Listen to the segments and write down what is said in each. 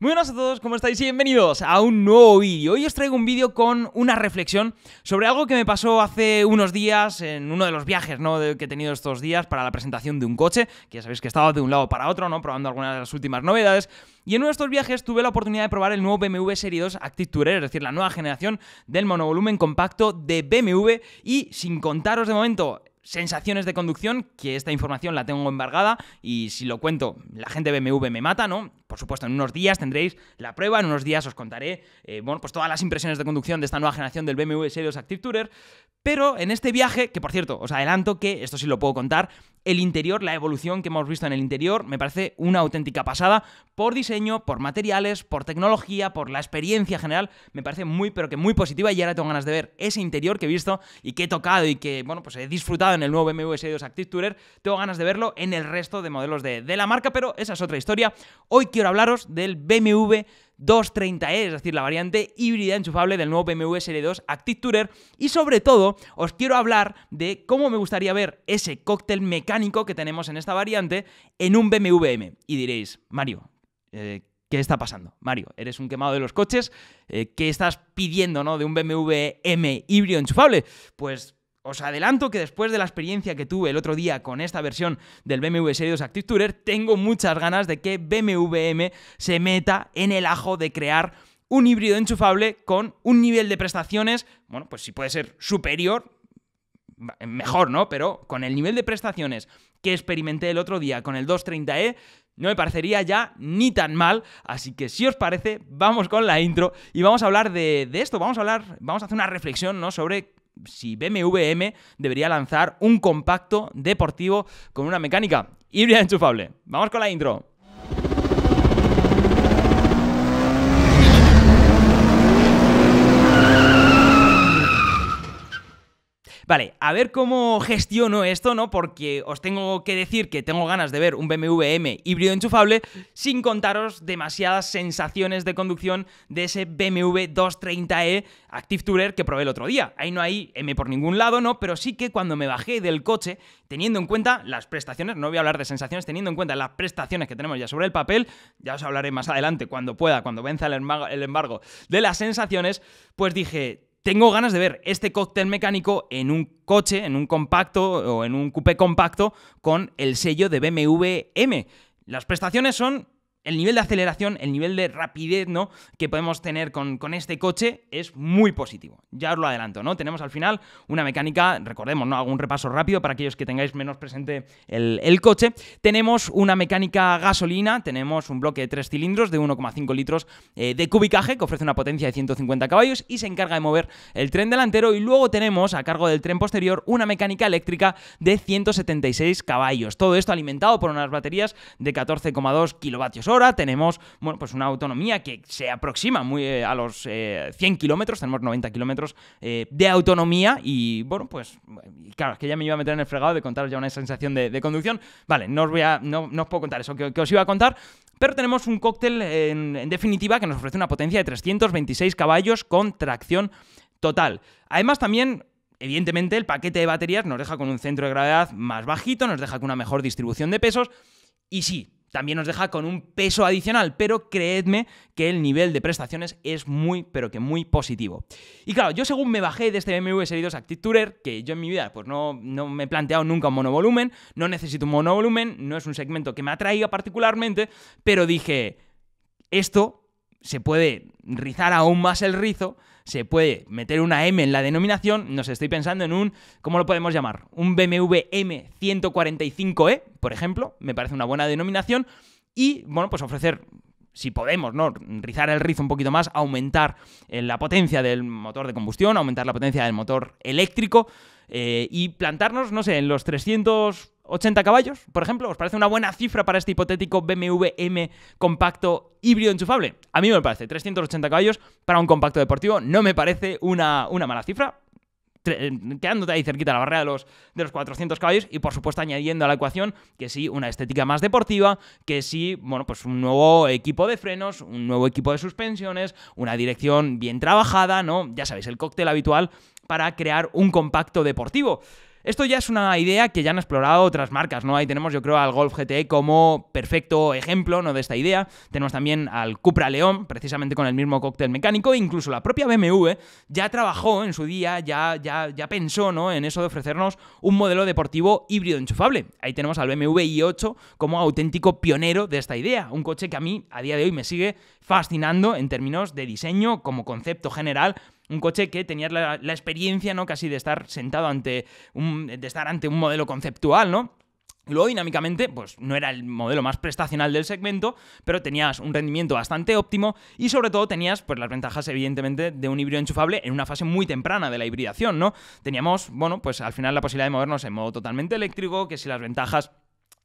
Muy buenas a todos, ¿cómo estáis? bienvenidos a un nuevo vídeo. Hoy os traigo un vídeo con una reflexión sobre algo que me pasó hace unos días en uno de los viajes que he tenido estos días para la presentación de un coche, que ya sabéis que he estado de un lado para otro, ¿no? probando algunas de las últimas novedades. Y en uno de estos viajes tuve la oportunidad de probar el nuevo BMW Serie 2 Active Tourer, es decir, la nueva generación del monovolumen compacto de BMW y sin contaros de momento sensaciones de conducción, que esta información la tengo embargada y si lo cuento, la gente BMW me mata, ¿no? Por supuesto, en unos días tendréis la prueba, en unos días os contaré eh, bueno, pues todas las impresiones de conducción de esta nueva generación del BMW Series Active Tourer, pero en este viaje, que por cierto, os adelanto que, esto sí lo puedo contar, el interior, la evolución que hemos visto en el interior, me parece una auténtica pasada por diseño, por materiales, por tecnología, por la experiencia general, me parece muy, pero que muy positiva y ahora tengo ganas de ver ese interior que he visto y que he tocado y que, bueno, pues he disfrutado en el nuevo BMW Series Active Tourer, tengo ganas de verlo en el resto de modelos de, la marca, pero esa es otra historia. Hoy quiero hablaros del BMW 230e, es decir, la variante híbrida enchufable del nuevo BMW Serie 2 Active Tourer. Y sobre todo, os quiero hablar de cómo me gustaría ver ese cóctel mecánico que tenemos en esta variante en un BMW M. Y diréis, Mario, eh, ¿Qué está pasando? Mario, eres un quemado de los coches. Eh, ¿Qué estás pidiendo ¿no? de un BMW M híbrido enchufable? Pues os adelanto que después de la experiencia que tuve el otro día con esta versión del BMW Series Active Tourer, tengo muchas ganas de que BMW se meta en el ajo de crear un híbrido enchufable con un nivel de prestaciones, bueno, pues si puede ser superior, mejor, ¿no? Pero con el nivel de prestaciones que experimenté el otro día con el 230e, no me parecería ya ni tan mal. Así que si os parece, vamos con la intro y vamos a hablar de, de esto, vamos a hablar, vamos a hacer una reflexión, ¿no? Sobre si BMW debería lanzar un compacto deportivo con una mecánica híbrida enchufable. Vamos con la intro. Vale, a ver cómo gestiono esto, ¿no? Porque os tengo que decir que tengo ganas de ver un BMW M híbrido enchufable sin contaros demasiadas sensaciones de conducción de ese BMW 230e Active Tourer que probé el otro día. Ahí no hay M por ningún lado, ¿no? Pero sí que cuando me bajé del coche, teniendo en cuenta las prestaciones, no voy a hablar de sensaciones, teniendo en cuenta las prestaciones que tenemos ya sobre el papel, ya os hablaré más adelante cuando pueda, cuando venza el embargo de las sensaciones, pues dije, tengo ganas de ver este cóctel mecánico en un coche, en un compacto o en un coupé compacto con el sello de BMW M. Las prestaciones son el nivel de aceleración, el nivel de rapidez, ¿no? Que podemos tener con, este coche es muy positivo. Ya os lo adelanto, ¿no? Tenemos al final una mecánica, recordemos, ¿no? Hago un repaso rápido para aquellos que tengáis menos presente el, coche. Tenemos una mecánica gasolina, tenemos un bloque de tres cilindros de 1,5 litros eh, de cubicaje que ofrece una potencia de 150 caballos y se encarga de mover el tren delantero. Y luego tenemos a cargo del tren posterior una mecánica eléctrica de 176 caballos. Todo esto alimentado por unas baterías de 14,2 kilovatios hora, tenemos bueno, pues una autonomía que se aproxima muy eh, a los 100 eh, kilómetros, tenemos 90 kilómetros eh, de autonomía y bueno, pues claro, es que ya me iba a meter en el fregado de contaros ya una sensación de, conducción. Vale, no os, voy a, no, os puedo contar eso que, os iba a contar, pero tenemos un cóctel en definitiva que nos ofrece una potencia de 326 caballos con tracción total. Además también Evidentemente, el paquete de baterías nos deja con un centro de gravedad más bajito, nos deja con una mejor distribución de pesos. Y sí, también nos deja con un peso adicional, pero creedme que el nivel de prestaciones es muy, pero que muy positivo. Y claro, yo según me bajé de este BMW Serie 2 Active Tourer, que yo en mi vida pues no, no me he planteado nunca un monovolumen, no necesito un monovolumen, no es un segmento que me atraiga particularmente, pero dije, esto se puede rizar aún más el rizo se puede meter una M en la denominación, nos estoy pensando en un, ¿cómo lo podemos llamar? Un BMW M145E, por ejemplo, me parece una buena denominación, y bueno, pues ofrecer si podemos, ¿no? Rizar el rizo un poquito más, aumentar eh, la potencia del motor de combustión, aumentar la potencia del motor eléctrico eh, y plantarnos, no sé, en los 300 80 caballos, por ejemplo, ¿os parece una buena cifra para este hipotético BMW M compacto híbrido enchufable? A mí me parece, 380 caballos para un compacto deportivo no me parece una, una mala cifra, eh, quedándote ahí cerquita la barrera de los, de los 400 caballos y por supuesto añadiendo a la ecuación que sí una estética más deportiva, que sí, bueno, pues un nuevo equipo de frenos, un nuevo equipo de suspensiones, una dirección bien trabajada, ¿no? Ya sabéis, el cóctel habitual para crear un compacto deportivo. Esto ya es una idea que ya han explorado otras marcas, ¿no? Ahí tenemos, yo creo, al Golf GTE como perfecto ejemplo, De esta idea. Tenemos también al Cupra León, precisamente con el mismo cóctel mecánico. Incluso la propia BMW ya trabajó en su día, ya, ya, ya pensó, ¿no? En eso de ofrecernos un modelo deportivo híbrido enchufable. Ahí tenemos al BMW i8 como auténtico pionero de esta idea. Un coche que a mí, a día de hoy, me sigue fascinando en términos de diseño, como concepto general un coche que tenía la, experiencia, ¿no? Casi de estar sentado ante un, de estar ante un modelo conceptual, ¿no? Luego, dinámicamente, pues no era el modelo más prestacional del segmento, pero tenías un rendimiento bastante óptimo y sobre todo tenías pues, las ventajas, evidentemente, de un híbrido enchufable en una fase muy temprana de la hibridación, ¿no? Teníamos, bueno, pues al final la posibilidad de movernos en modo totalmente eléctrico, que si las ventajas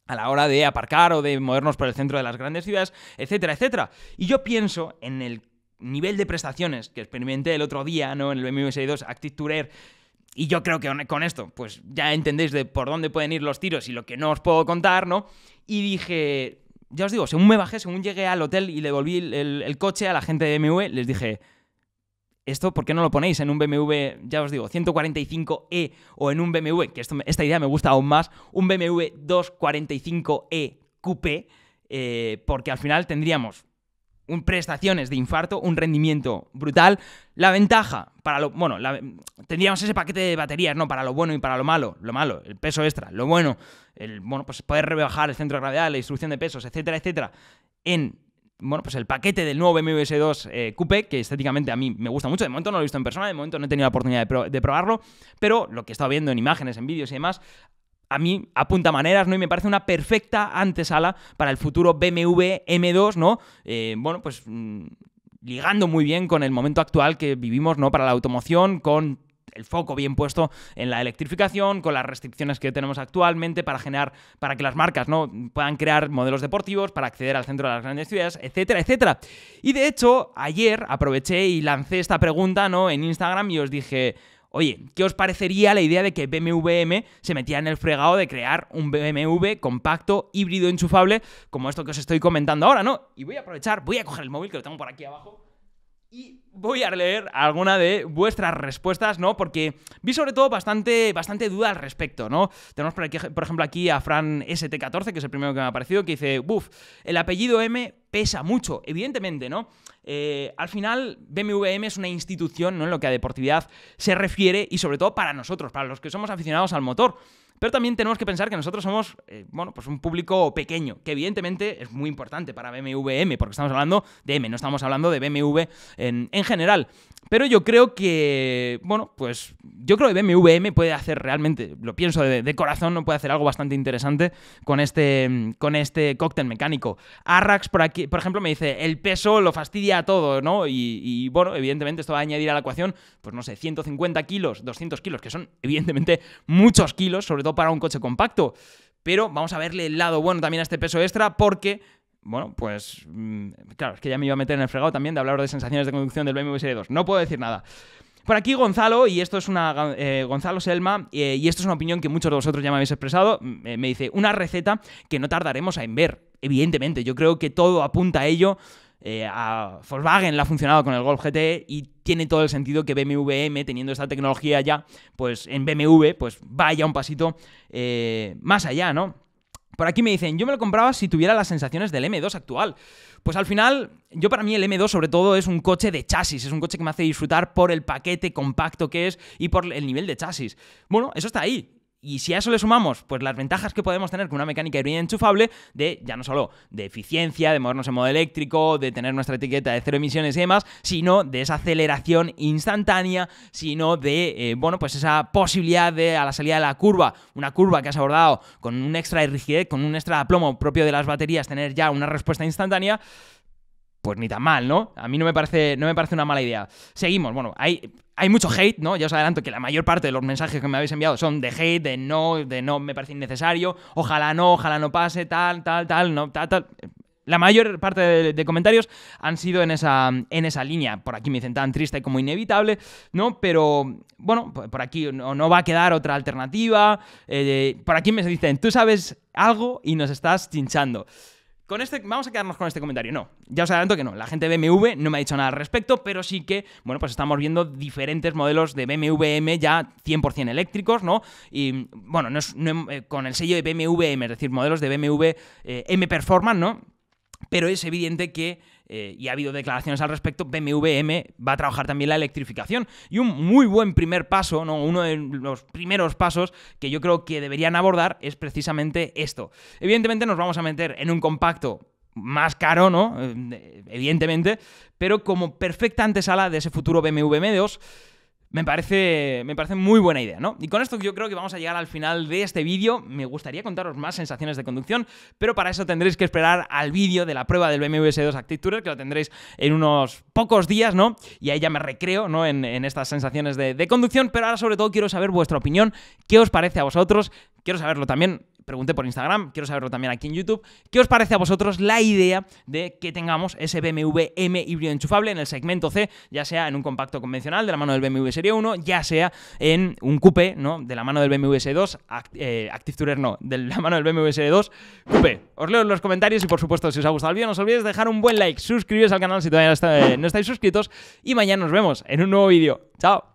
a la hora de aparcar o de movernos por el centro de las grandes ciudades, etcétera, etcétera. Y yo pienso en el nivel de prestaciones que experimenté el otro día, ¿no? En el BMW 62 2 Active Tourer. Y yo creo que con esto, pues ya entendéis de por dónde pueden ir los tiros y lo que no os puedo contar, ¿no? Y dije, ya os digo, según me bajé, según llegué al hotel y le volví el, coche a la gente de BMW, les dije, ¿esto por qué no lo ponéis en un BMW, ya os digo, 145E o en un BMW, que esta idea me gusta aún más, un BMW 245E Coupé, porque al final tendríamos un prestaciones de infarto, un rendimiento brutal. La ventaja, para lo. Bueno, la, tendríamos ese paquete de baterías, ¿no? Para lo bueno y para lo malo. Lo malo, el peso extra. Lo bueno, el, bueno, pues poder rebajar el centro de gravedad, la distribución de pesos, etcétera, etcétera. En bueno, pues el paquete del nuevo BMW S2 eh, Coupe, que estéticamente a mí me gusta mucho. De momento no lo he visto en persona, de momento no he tenido la oportunidad de, de probarlo, pero lo que he estado viendo en imágenes, en vídeos y demás, a mí apunta maneras, ¿no? Y me parece una perfecta antesala para el futuro BMW M2, ¿no? Eh, bueno, pues mm, ligando muy bien con el momento actual que vivimos, ¿no? Para la automoción, con el foco bien puesto en la electrificación, con las restricciones que tenemos actualmente para generar, para que las marcas ¿no? puedan crear modelos deportivos, para acceder al centro de las grandes ciudades, etcétera, etcétera. Y de hecho, ayer aproveché y lancé esta pregunta ¿no? en Instagram y os dije, Oye, ¿qué os parecería la idea de que BMW se metiera en el fregado de crear un BMW compacto, híbrido, enchufable, como esto que os estoy comentando ahora, ¿no? Y voy a aprovechar, voy a coger el móvil que lo tengo por aquí abajo y voy a leer alguna de vuestras respuestas, ¿no? Porque vi sobre todo bastante, bastante duda al respecto, ¿no? Tenemos por, ejemplo aquí a Fran ST14, que es el primero que me ha aparecido, que dice, buf, el apellido M pesa mucho, evidentemente, ¿no? Eh, al final, BMWM es una institución, ¿no? En lo que a deportividad se refiere y sobre todo para nosotros, para los que somos aficionados al motor. Pero también tenemos que pensar que nosotros somos, eh, bueno, pues un público pequeño, que evidentemente es muy importante para BMW porque estamos hablando de M, no estamos hablando de BMW en, general. Pero yo creo que, bueno, pues yo creo que BMW puede hacer realmente, lo pienso de, corazón, no puede hacer algo bastante interesante con este, con este cóctel mecánico. Arrax, por aquí, por ejemplo, me dice, el peso lo fastidia a todo, ¿no? Y, bueno, evidentemente esto va a añadir a la ecuación, pues no sé, 150 kilos, 200 kilos, que son evidentemente muchos kilos, sobre para un coche compacto. Pero vamos a verle el lado bueno también a este peso extra porque bueno, pues mm, claro, es que ya me iba a meter en el fregado también de hablar de sensaciones de conducción del BMW Serie 2. No puedo decir nada. Por aquí Gonzalo, y esto es una. Eh, Gonzalo Selma, eh, y esto es una opinión que muchos de vosotros ya me habéis expresado, mm, eh, me dice: una receta que no tardaremos en ver. Evidentemente, yo creo que todo apunta a ello. Eh, a Volkswagen la ha funcionado con el Golf GT y tiene todo el sentido que BMW teniendo esta tecnología ya, pues en BMW, pues vaya un pasito eh, más allá, ¿no? Por aquí me dicen, yo me lo compraba si tuviera las sensaciones del M2 actual. Pues al final, yo para mí el M2 sobre todo es un coche de chasis, es un coche que me hace disfrutar por el paquete compacto que es y por el nivel de chasis. Bueno, eso está ahí. Y si a eso le sumamos, pues las ventajas que podemos tener con una mecánica híbrida enchufable, de ya no solo de eficiencia, de movernos en modo eléctrico, de tener nuestra etiqueta de cero emisiones y demás, sino de esa aceleración instantánea, sino de, eh, bueno, pues esa posibilidad de a la salida de la curva, una curva que has abordado con un extra de rigidez, con un extra de plomo propio de las baterías, tener ya una respuesta instantánea, pues ni tan mal, ¿no? A mí no me parece, no me parece una mala idea. Seguimos, bueno, hay, hay mucho hate, ¿no? Ya os adelanto que la mayor parte de los mensajes que me habéis enviado son de hate, de no, de no me parece innecesario, ojalá no, ojalá no pase, tal, tal, tal, no, tal, tal. La mayor parte de, comentarios han sido en esa, en esa línea. Por aquí me dicen tan triste como inevitable, ¿no? Pero bueno, por aquí no, va a quedar otra alternativa. Eh, por aquí me dicen, tú sabes algo y nos estás chinchando. Con este, vamos a quedarnos con este comentario. No, ya os adelanto que no. La gente de BMW no me ha dicho nada al respecto, pero sí que, bueno, pues estamos viendo diferentes modelos de BMW M ya 100% eléctricos, ¿no? Y, bueno, no es, eh, con el sello de BMW M, es decir, modelos de BMW eh, M Performance, ¿no? Pero es evidente que eh, y ha habido declaraciones al respecto, BMW va a trabajar también la electrificación. Y un muy buen primer paso, ¿no? uno de los primeros pasos que yo creo que deberían abordar es precisamente esto. Evidentemente nos vamos a meter en un compacto más caro, ¿no? Eh, evidentemente, pero como perfecta antesala de ese futuro BMW M2, me parece, me parece muy buena idea, ¿no? Y con esto yo creo que vamos a llegar al final de este vídeo. Me gustaría contaros más sensaciones de conducción, pero para eso tendréis que esperar al vídeo de la prueba del BMW S2 Active Tourer, que lo tendréis en unos pocos días, ¿no? Y ahí ya me recreo, ¿no? En, estas sensaciones de conducción, pero ahora sobre todo quiero saber vuestra opinión, qué os parece a vosotros, quiero saberlo también pregunté por Instagram, quiero saberlo también aquí en YouTube. ¿Qué os parece a vosotros la idea de que tengamos ese BMW M híbrido enchufable en el segmento C, ya sea en un compacto convencional de la mano del BMW Serie 1, ya sea en un coupé, ¿no? De la mano del BMW S2, eh, Active Tourer no, de la mano del BMW S2, coupé. Os leo en los comentarios y por supuesto si os ha gustado el vídeo no os olvidéis de dejar un buen like, suscribiros al canal si todavía no eh, estáis suscritos y mañana nos vemos en un nuevo vídeo. ¡Chao!